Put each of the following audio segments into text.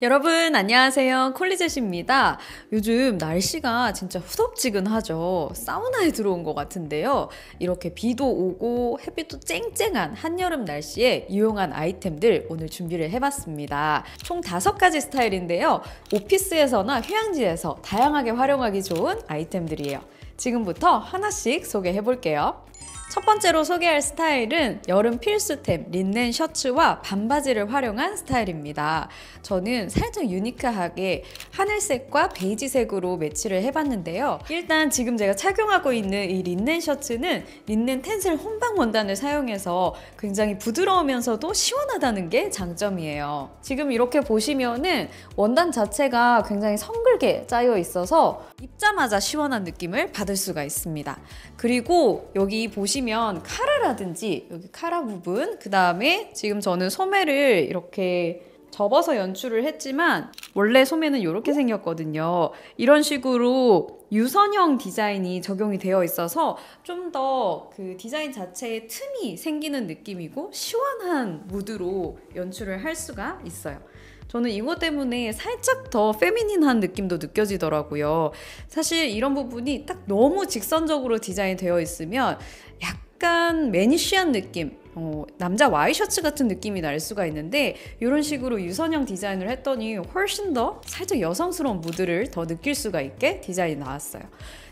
여러분 안녕하세요 콜리젯입니다 요즘 날씨가 진짜 후덥지근하죠 사우나에 들어온 것 같은데요 이렇게 비도 오고 햇빛도 쨍쨍한 한여름 날씨에 유용한 아이템들 오늘 준비를 해봤습니다 총 다섯 가지 스타일인데요 오피스에서나 휴양지에서 다양하게 활용하기 좋은 아이템들이에요 지금부터 하나씩 소개해 볼게요 첫 번째로 소개할 스타일은 여름 필수템 린넨 셔츠와 반바지를 활용한 스타일입니다. 저는 살짝 유니크하게 하늘색과 베이지색으로 매치를 해봤는데요. 일단 지금 제가 착용하고 있는 이 린넨 셔츠는 린넨 텐슬 혼방 원단을 사용해서 굉장히 부드러우면서도 시원하다는 게 장점이에요. 지금 이렇게 보시면은 원단 자체가 굉장히 성글게 짜여 있어서 입자마자 시원한 느낌을 받을 수가 있습니다. 그리고 여기 보시 보시면 카라라든지 여기 카라 부분 그 다음에 지금 저는 소매를 이렇게 접어서 연출을 했지만 원래 소매는 이렇게 생겼거든요. 이런 식으로 유선형 디자인이 적용이 되어 있어서 좀 더 그 디자인 자체에 틈이 생기는 느낌이고 시원한 무드로 연출을 할 수가 있어요. 저는 이거 때문에 살짝 더 페미닌한 느낌도 느껴지더라고요. 사실 이런 부분이 딱 너무 직선적으로 디자인되어 있으면 약간 매니쉬한 느낌, 어, 남자 와이셔츠 같은 느낌이 날 수가 있는데 이런 식으로 유선형 디자인을 했더니 훨씬 더 살짝 여성스러운 무드를 더 느낄 수가 있게 디자인이 나왔어요.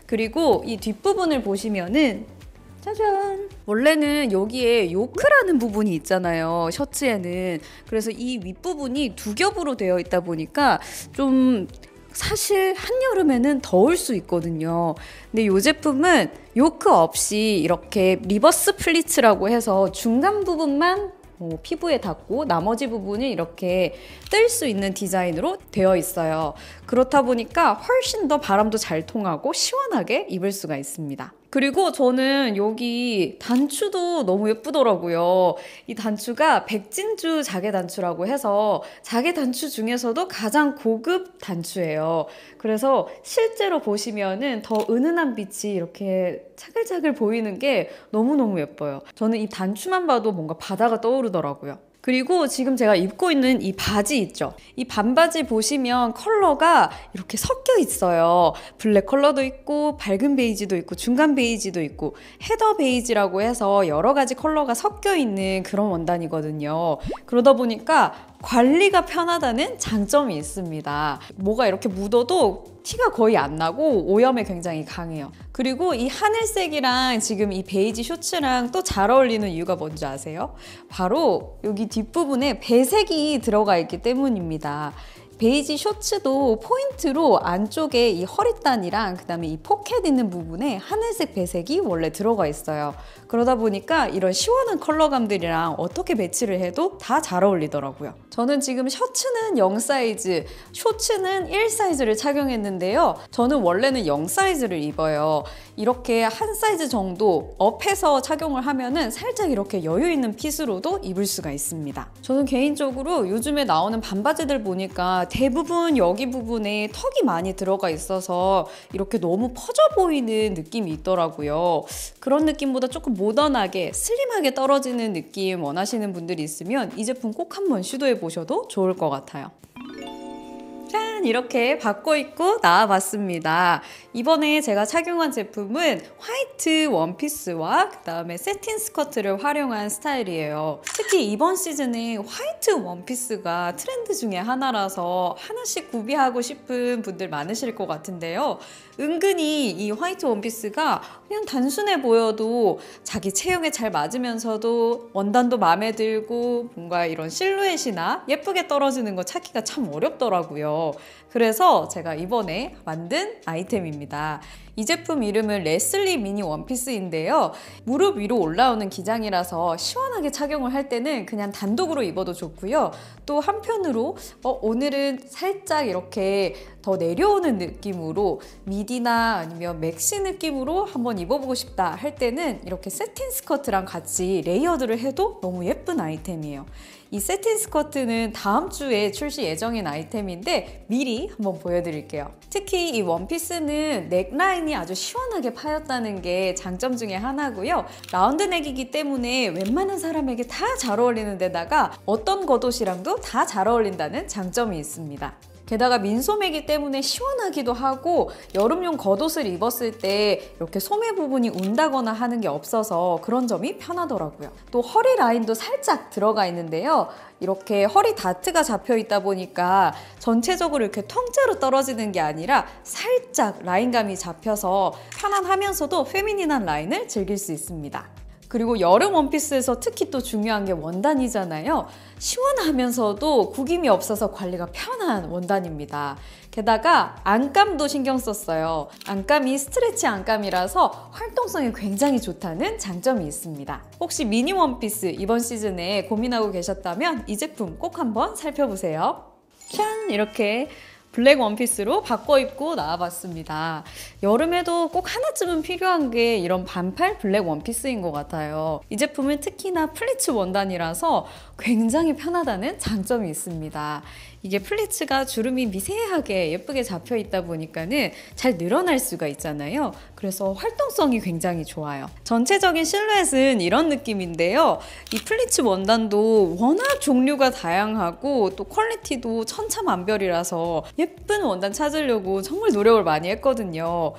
그리고 이 뒷부분을 보시면은 짜잔! 원래는 여기에 요크라는 부분이 있잖아요. 셔츠에는. 그래서 이 윗부분이 두 겹으로 되어 있다 보니까 좀 사실 한여름에는 더울 수 있거든요. 근데 이 제품은 요크 없이 이렇게 리버스 플리츠라고 해서 중간 부분만 뭐 피부에 닿고 나머지 부분이 이렇게 뜰 수 있는 디자인으로 되어 있어요. 그렇다 보니까 훨씬 더 바람도 잘 통하고 시원하게 입을 수가 있습니다. 그리고 저는 여기 단추도 너무 예쁘더라고요. 이 단추가 백진주 자개 단추라고 해서 자개 단추 중에서도 가장 고급 단추예요. 그래서 실제로 보시면은 더 은은한 빛이 이렇게 차글차글 보이는 게 너무너무 예뻐요. 저는 이 단추만 봐도 뭔가 바다가 떠오르더라고요. 그리고 지금 제가 입고 있는 이 바지 있죠. 이 반바지 보시면 컬러가 이렇게 섞여 있어요. 블랙 컬러도 있고 밝은 베이지도 있고 중간 베이지도 있고 헤더 베이지라고 해서 여러 가지 컬러가 섞여 있는 그런 원단이거든요. 그러다 보니까 관리가 편하다는 장점이 있습니다. 뭐가 이렇게 묻어도 티가 거의 안 나고 오염에 굉장히 강해요. 그리고 이 하늘색이랑 지금 이 베이지 셔츠랑 또 잘 어울리는 이유가 뭔지 아세요? 바로 여기 뒷부분에 배색이 들어가 있기 때문입니다. 베이지 셔츠도 포인트로 안쪽에 이 허리단이랑 그 다음에 이 포켓 있는 부분에 하늘색 배색이 원래 들어가 있어요. 그러다 보니까 이런 시원한 컬러감들이랑 어떻게 매치를 해도 다 잘 어울리더라고요. 저는 지금 셔츠는 0 사이즈, 쇼츠는 1 사이즈를 착용했는데요. 저는 원래는 0 사이즈를 입어요. 이렇게 한 사이즈 정도 업해서 착용을 하면은 살짝 이렇게 여유 있는 핏으로도 입을 수가 있습니다. 저는 개인적으로 요즘에 나오는 반바지들 보니까 대부분 여기 부분에 턱이 많이 들어가 있어서 이렇게 너무 퍼져 보이는 느낌이 있더라고요. 그런 느낌보다 조금 모던하게 슬림하게 떨어지는 느낌 원하시는 분들이 있으면 이 제품 꼭 한번 시도해 보셔도 좋을 것 같아요. 짠! 짠! 이렇게 받고 있고 나와봤습니다. 이번에 제가 착용한 제품은 화이트 원피스와 그 다음에 세틴 스커트를 활용한 스타일이에요. 특히 이번 시즌에 화이트 원피스가 트렌드 중에 하나라서 하나씩 구비하고 싶은 분들 많으실 것 같은데요. 은근히 이 화이트 원피스가 그냥 단순해 보여도 자기 체형에 잘 맞으면서도 원단도 마음에 들고 뭔가 이런 실루엣이나 예쁘게 떨어지는 거 찾기가 참 어렵더라고요. 그래서 제가 이번에 만든 아이템입니다. 이 제품 이름은 레슬리 미니 원피스인데요. 무릎 위로 올라오는 기장이라서 시원하게 착용을 할 때는 그냥 단독으로 입어도 좋고요. 또 한편으로 어, 오늘은 살짝 이렇게 더 내려오는 느낌으로 미디나 아니면 맥시 느낌으로 한번 입어보고 싶다 할 때는 이렇게 세틴 스커트랑 같이 레이어드를 해도 너무 예쁜 아이템이에요. 이 세틴 스커트는 다음 주에 출시 예정인 아이템인데 미리 한번 보여드릴게요. 특히 이 원피스는 넥라인이 아주 시원하게 파였다는 게 장점 중에 하나고요. 라운드넥이기 때문에 웬만한 사람에게 다 잘 어울리는 데다가 어떤 겉옷이랑도 다 잘 어울린다는 장점이 있습니다. 게다가 민소매이기 때문에 시원하기도 하고 여름용 겉옷을 입었을 때 이렇게 소매 부분이 운다거나 하는 게 없어서 그런 점이 편하더라고요. 또 허리 라인도 살짝 들어가 있는데요. 이렇게 허리 다트가 잡혀 있다 보니까 전체적으로 이렇게 통째로 떨어지는 게 아니라 살짝 라인감이 잡혀서 편안하면서도 페미닌한 라인을 즐길 수 있습니다. 그리고 여름 원피스에서 특히 또 중요한 게 원단이잖아요. 시원하면서도 구김이 없어서 관리가 편한 원단입니다. 게다가 안감도 신경 썼어요. 안감이 스트레치 안감이라서 활동성이 굉장히 좋다는 장점이 있습니다. 혹시 미니 원피스 이번 시즌에 고민하고 계셨다면 이 제품 꼭 한번 살펴보세요. 짠! 이렇게 블랙 원피스로 바꿔 입고 나와봤습니다. 여름에도 꼭 하나쯤은 필요한 게 이런 반팔 블랙 원피스인 것 같아요. 이 제품은 특히나 플리츠 원단이라서 굉장히 편하다는 장점이 있습니다. 이게 플리츠가 주름이 미세하게 예쁘게 잡혀 있다 보니까는 잘 늘어날 수가 있잖아요. 그래서 활동성이 굉장히 좋아요. 전체적인 실루엣은 이런 느낌인데요. 이 플리츠 원단도 워낙 종류가 다양하고 또 퀄리티도 천차만별이라서 예쁜 원단 찾으려고 정말 노력을 많이 했거든요.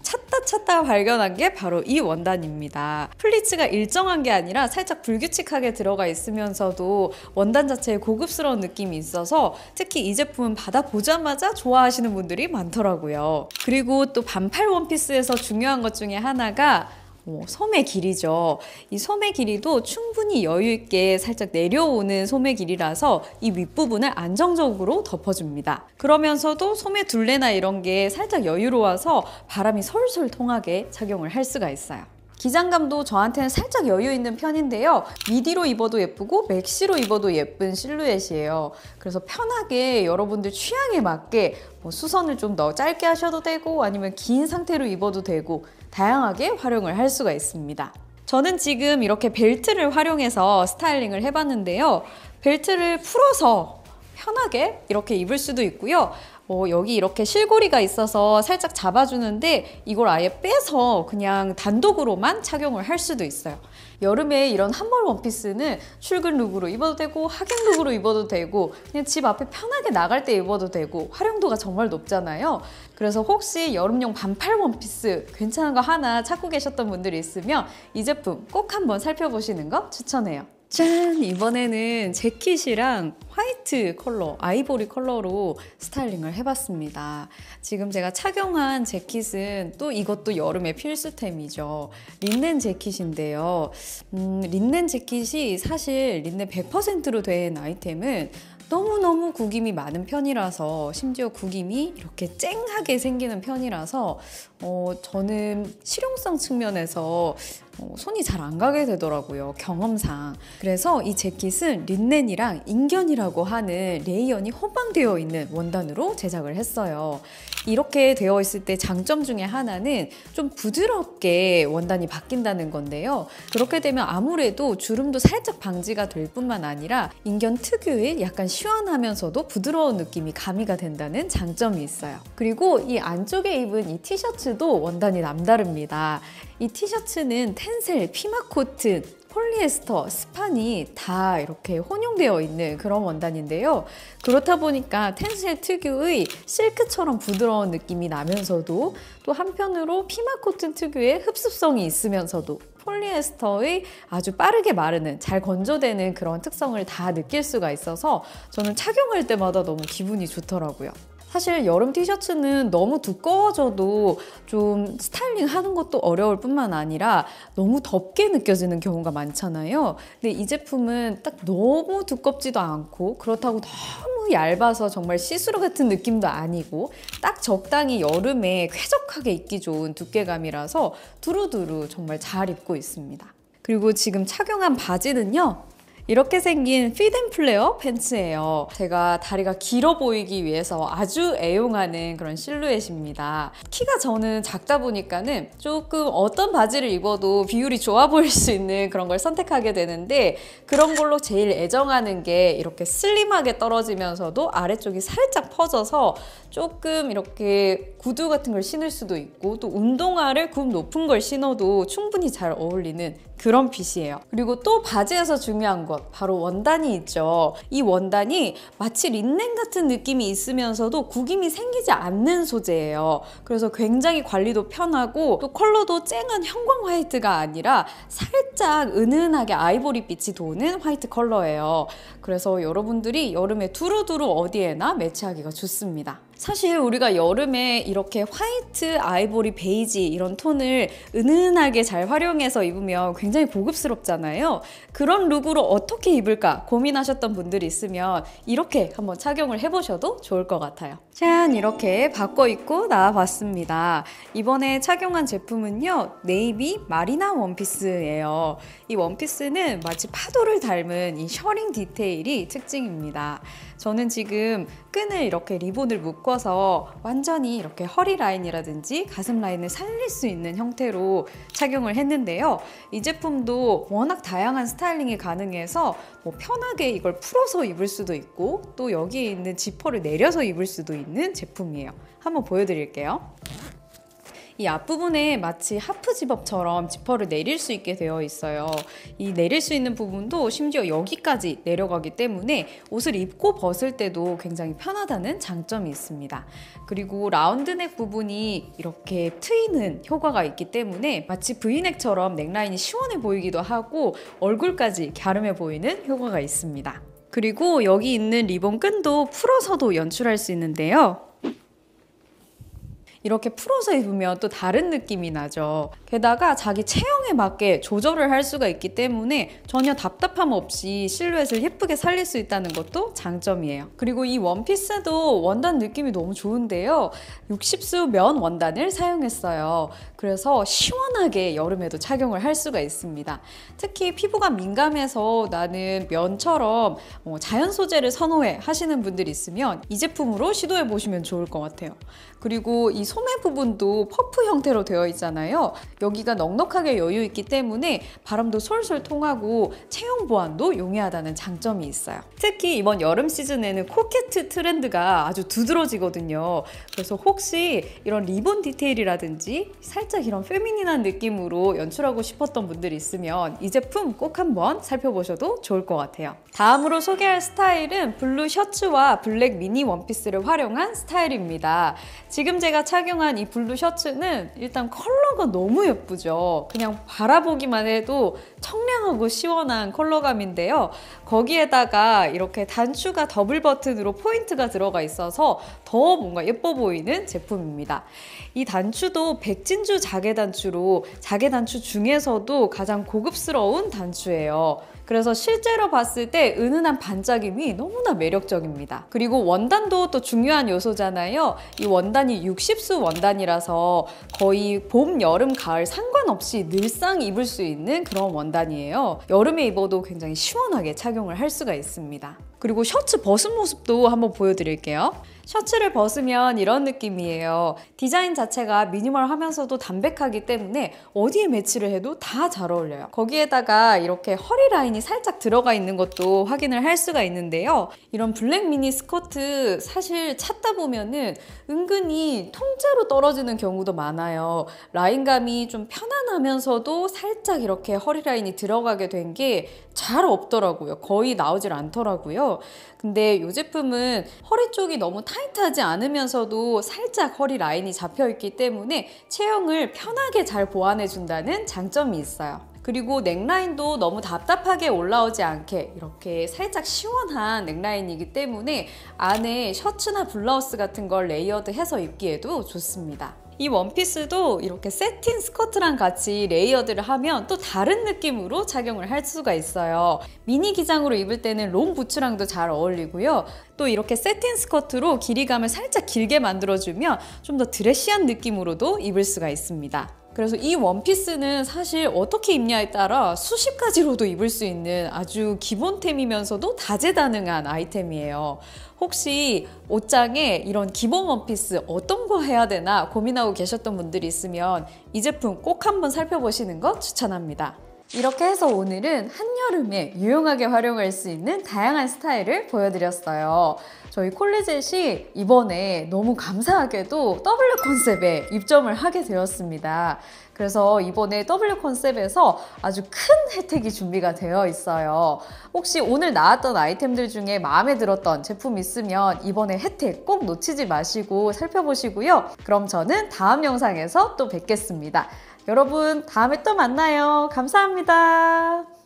찾다 찾다 발견한 게 바로 이 원단입니다. 플리츠가 일정한 게 아니라 살짝 불규칙하게 들어가 있으면서도 원단 자체에 고급스러운 느낌이 있어서 특히 이 제품은 받아보자마자 좋아하시는 분들이 많더라고요. 그리고 또 반팔 원피스에서 중요한 것 중에 하나가 어, 섬의 길이죠. 이 섬의 길이도 충분히 여유 있게 살짝 내려오는 섬의 길이라서 이 윗부분을 안정적으로 덮어줍니다. 그러면서도 섬의 둘레나 이런 게 살짝 여유로워서 바람이 솔솔 통하게 작용을 할 수가 있어요. 기장감도 저한테는 살짝 여유 있는 편인데요. 미디로 입어도 예쁘고 맥시로 입어도 예쁜 실루엣이에요. 그래서 편하게 여러분들 취향에 맞게 뭐 수선을 좀 더 짧게 하셔도 되고 아니면 긴 상태로 입어도 되고 다양하게 활용을 할 수가 있습니다. 저는 지금 이렇게 벨트를 활용해서 스타일링을 해봤는데요. 벨트를 풀어서 편하게 이렇게 입을 수도 있고요. 어, 여기 이렇게 실고리가 있어서 살짝 잡아주는데 이걸 아예 빼서 그냥 단독으로만 착용을 할 수도 있어요. 여름에 이런 한벌 원피스는 출근 룩으로 입어도 되고 하객 룩으로 입어도 되고 그냥 집 앞에 편하게 나갈 때 입어도 되고 활용도가 정말 높잖아요. 그래서 혹시 여름용 반팔 원피스 괜찮은 거 하나 찾고 계셨던 분들이 있으면 이 제품 꼭 한번 살펴보시는 거 추천해요. 짠! 이번에는 재킷이랑 화이트 컬러, 아이보리 컬러로 스타일링을 해봤습니다. 지금 제가 착용한 재킷은 또 이것도 여름의 필수템이죠. 린넨 재킷인데요. 음, 린넨 재킷이 사실 린넨 100%로 된 아이템은 너무너무 구김이 많은 편이라서 심지어 구김이 이렇게 쨍하게 생기는 편이라서 어, 저는 실용성 측면에서 어, 손이 잘 안 가게 되더라고요. 경험상. 그래서 이 재킷은 린넨이랑 인견이라고 하는 레이언이 호방되어 있는 원단으로 제작을 했어요. 이렇게 되어 있을 때 장점 중에 하나는 좀 부드럽게 원단이 바뀐다는 건데요. 그렇게 되면 아무래도 주름도 살짝 방지가 될 뿐만 아니라 인견 특유의 약간 시원하면서도 부드러운 느낌이 가미가 된다는 장점이 있어요. 그리고 이 안쪽에 입은 이 티셔츠도 원단이 남다릅니다. 이 티셔츠는 텐셀, 피마코튼, 폴리에스터, 스판이 다 이렇게 혼용되어 있는 그런 원단인데요. 그렇다 보니까 텐셀 특유의 실크처럼 부드러운 느낌이 나면서도 또 한편으로 피마코튼 특유의 흡습성이 있으면서도 폴리에스터의 아주 빠르게 마르는 잘 건조되는 그런 특성을 다 느낄 수가 있어서 저는 착용할 때마다 너무 기분이 좋더라고요. 사실 여름 티셔츠는 너무 두꺼워져도 좀 스타일링 하는 것도 어려울 뿐만 아니라 너무 덥게 느껴지는 경우가 많잖아요. 근데 이 제품은 딱 너무 두껍지도 않고 그렇다고 너무 얇아서 정말 시스루 같은 느낌도 아니고 딱 적당히 여름에 쾌적하게 입기 좋은 두께감이라서 두루두루 정말 잘 입고 있습니다. 그리고 지금 착용한 바지는요. 이렇게 생긴 피덴플레어 팬츠예요. 제가 다리가 길어 보이기 위해서 아주 애용하는 그런 실루엣입니다. 키가 저는 작다 보니까는 조금 어떤 바지를 입어도 비율이 좋아 보일 수 있는 그런 걸 선택하게 되는데 그런 걸로 제일 애정하는 게 이렇게 슬림하게 떨어지면서도 아래쪽이 살짝 퍼져서 조금 이렇게 구두 같은 걸 신을 수도 있고 또 운동화를 굽 높은 걸 신어도 충분히 잘 어울리는 그런 핏이에요. 그리고 또 바지에서 중요한 것 바로 원단이 있죠. 이 원단이 마치 린넨 같은 느낌이 있으면서도 구김이 생기지 않는 소재예요. 그래서 굉장히 관리도 편하고 또 컬러도 쨍한 형광 화이트가 아니라 살짝 은은하게 아이보리빛이 도는 화이트 컬러예요. 그래서 여러분들이 여름에 두루두루 어디에나 매치하기가 좋습니다. 사실 우리가 여름에 이렇게 화이트, 아이보리, 베이지 이런 톤을 은은하게 잘 활용해서 입으면 굉장히 고급스럽잖아요. 그런 룩으로 어떻게 입을까 고민하셨던 분들이 있으면 이렇게 한번 착용을 해보셔도 좋을 것 같아요. 짠! 이렇게 바꿔 입고 나와봤습니다. 이번에 착용한 제품은요. 네이비 마리나 원피스예요. 이 원피스는 마치 파도를 닮은 이 셔링 디테일이 특징입니다. 저는 지금 끈을 이렇게 리본을 묶어서 완전히 이렇게 허리 라인이라든지 가슴 라인을 살릴 수 있는 형태로 착용을 했는데요. 이 제품도 워낙 다양한 스타일링이 가능해서 뭐 편하게 이걸 풀어서 입을 수도 있고 또 여기에 있는 지퍼를 내려서 입을 수도 있는 제품이에요. 한번 보여드릴게요. 이 앞부분에 마치 하프 집업처럼 지퍼를 내릴 수 있게 되어 있어요. 이 내릴 수 있는 부분도 심지어 여기까지 내려가기 때문에 옷을 입고 벗을 때도 굉장히 편하다는 장점이 있습니다. 그리고 라운드넥 부분이 이렇게 트이는 효과가 있기 때문에 마치 브이넥처럼 넥라인이 시원해 보이기도 하고 얼굴까지 갸름해 보이는 효과가 있습니다. 그리고 여기 있는 리본 끈도 풀어서도 연출할 수 있는데요. 이렇게 풀어서 입으면 또 다른 느낌이 나죠. 게다가 자기 체형에 맞게 조절을 할 수가 있기 때문에 전혀 답답함 없이 실루엣을 예쁘게 살릴 수 있다는 것도 장점이에요. 그리고 이 원피스도 원단 느낌이 너무 좋은데요. 60수 면 원단을 사용했어요. 그래서 시원하게 여름에도 착용을 할 수가 있습니다. 특히 피부가 민감해서 나는 면처럼 뭐 자연 소재를 선호해 하시는 분들이 있으면 이 제품으로 시도해 보시면 좋을 것 같아요. 그리고 이 소매 부분도 퍼프 형태로 되어 있잖아요. 여기가 넉넉하게 여유 있기 때문에 바람도 솔솔 통하고 체형 보완도 용이하다는 장점이 있어요. 특히 이번 여름 시즌에는 코켓 트렌드가 트 아주 두드러지거든요. 그래서 혹시 이런 리본 디테일이라든지 살짝 이런 페미닌한 느낌으로 연출하고 싶었던 분들이 있으면 이 제품 꼭 한번 살펴보셔도 좋을 것 같아요. 다음으로 소개할 스타일은 블루 셔츠와 블랙 미니 원피스를 활용한 스타일입니다. 지금 제가 착 착용한 이 블루 셔츠는 일단 컬러가 너무 예쁘죠. 그냥 바라보기만 해도 청량하고 시원한 컬러감인데요. 거기에다가 이렇게 단추가 더블 버튼으로 포인트가 들어가 있어서 더 뭔가 예뻐 보이는 제품입니다. 이 단추도 백진주 자개 단추로 자개 단추 중에서도 가장 고급스러운 단추예요. 그래서 실제로 봤을 때 은은한 반짝임이 너무나 매력적입니다. 그리고 원단도 또 중요한 요소잖아요. 이 원단이 60수 원단이라서 거의 봄, 여름, 가을 상관없이 늘상 입을 수 있는 그런 원단 원단이에요. 여름에 입어도 굉장히 시원하게 착용을 할 수가 있습니다. 그리고 셔츠 벗은 모습도 한번 보여드릴게요. 셔츠를 벗으면 이런 느낌이에요. 디자인 자체가 미니멀하면서도 담백하기 때문에 어디에 매치를 해도 다 잘 어울려요. 거기에다가 이렇게 허리 라인이 살짝 들어가 있는 것도 확인을 할 수가 있는데요. 이런 블랙 미니 스커트 사실 찾다 보면은 은근히 통째로 떨어지는 경우도 많아요. 라인감이 좀 편안하면서도 살짝 이렇게 허리 라인이 들어가게 된게 잘 없더라고요. 거의 나오질 않더라고요. 근데 이 제품은 허리 쪽이 너무 타이트하지 않으면서도 살짝 허리 라인이 잡혀있기 때문에 체형을 편하게 잘 보완해준다는 장점이 있어요. 그리고 넥라인도 너무 답답하게 올라오지 않게 이렇게 살짝 시원한 넥라인이기 때문에 안에 셔츠나 블라우스 같은 걸 레이어드해서 입기에도 좋습니다. 이 원피스도 이렇게 세틴 스커트랑 같이 레이어드를 하면 또 다른 느낌으로 착용을 할 수가 있어요. 미니 기장으로 입을 때는 롱 부츠랑도 잘 어울리고요. 또 이렇게 세틴 스커트로 길이감을 살짝 길게 만들어주면 좀 더 드레시한 느낌으로도 입을 수가 있습니다. 그래서 이 원피스는 사실 어떻게 입냐에 따라 수십 가지로도 입을 수 있는 아주 기본템이면서도 다재다능한 아이템이에요. 혹시 옷장에 이런 기본 원피스 어떤 거 해야 되나 고민하고 계셨던 분들이 있으면 이 제품 꼭 한번 살펴보시는 거 추천합니다. 이렇게 해서 오늘은 한여름에 유용하게 활용할 수 있는 다양한 스타일을 보여드렸어요. 저희 콜레젯이 이번에 너무 감사하게도 W 컨셉에 입점을 하게 되었습니다. 그래서 이번에 W 컨셉에서 아주 큰 혜택이 준비가 되어 있어요. 혹시 오늘 나왔던 아이템들 중에 마음에 들었던 제품 있으면 이번에 혜택 꼭 놓치지 마시고 살펴보시고요. 그럼 저는 다음 영상에서 또 뵙겠습니다. 여러분 다음에 또 만나요. 감사합니다.